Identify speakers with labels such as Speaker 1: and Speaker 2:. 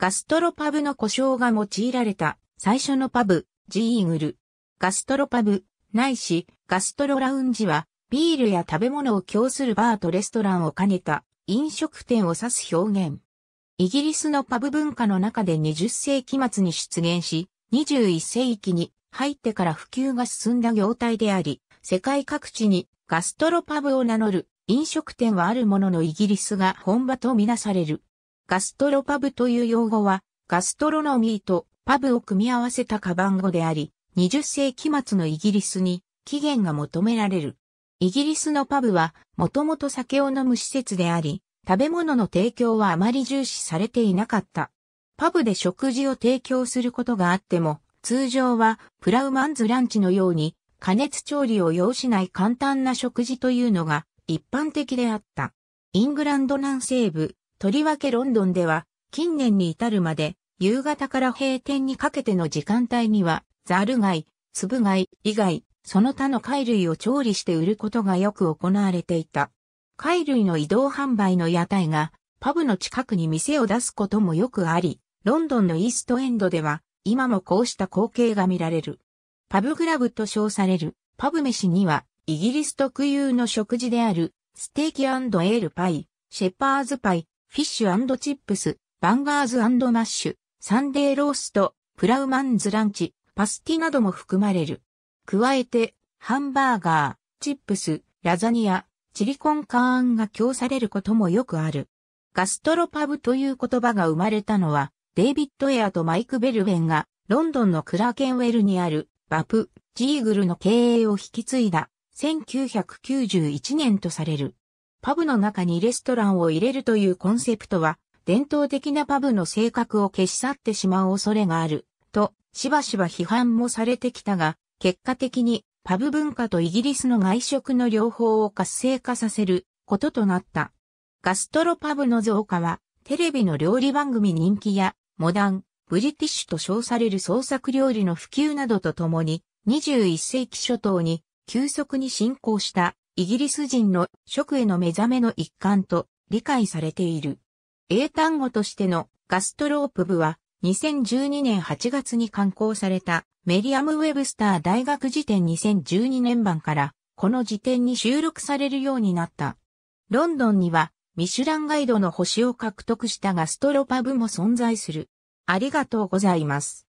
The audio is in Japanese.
Speaker 1: ガストロパブの故障が用いられた最初のパブ、ジーグル。ガストロパブ、ないし、ガストロラウンジは、ビールや食べ物を供するバーとレストランを兼ねた飲食店を指す表現。イギリスのパブ文化の中で20世紀末に出現し、21世紀に入ってから普及が進んだ業態であり、世界各地にガストロパブを名乗る飲食店はあるもののイギリスが本場とみなされる。ガストロパブという用語は、ガストロノミーとパブを組み合わせたカバン語であり、20世紀末のイギリスに起源が求められる。イギリスのパブは、もともと酒を飲む施設であり、食べ物の提供はあまり重視されていなかった。パブで食事を提供することがあっても、通常はプラウマンズランチのように加熱調理を要しない簡単な食事というのが一般的であった。イングランド南西部とりわけロンドンでは、近年に至るまで、夕方から閉店にかけての時間帯には、ザル貝、つぶ貝以外、その他の貝類を調理して売ることがよく行われていた。貝類の移動販売の屋台が、パブの近くに店を出すこともよくあり、ロンドンのイーストエンドでは、今もこうした光景が見られる。パブグラブと称される、パブ飯には、イギリス特有の食事である、ステーキエールパイ、シェパーズパイ、フィッシュチップス、バンガーズマッシュ、サンデーロースト、プラウマンズランチ、パスティなども含まれる。加えて、ハンバーガー、チップス、ラザニア、チリコンカーンが供されることもよくある。ガストロパブという言葉が生まれたのは、デイビッド・エアとマイク・ベルベンが、ロンドンのクラーケンウェルにある、バプ、ジーグルの経営を引き継いだ、1991年とされる。パブの中にレストランを入れるというコンセプトは、伝統的なパブの性格を消し去ってしまう恐れがある、と、しばしば批判もされてきたが、結果的に、パブ文化とイギリスの外食の両方を活性化させることとなった。ガストロパブの増加は、テレビの料理番組人気や、モダン、ブリティッシュと称される創作料理の普及などとともに、21世紀初頭に急速に進行したイギリス人の食への目覚めの一環と理解されている。英単語としてのガストロープ部は2012年8月に刊行されたメディアム・ウェブスター大学辞典2012年版からこの辞典に収録されるようになった。ロンドンにはミシュランガイドの星を獲得したガストロパブも存在する。ありがとうございます。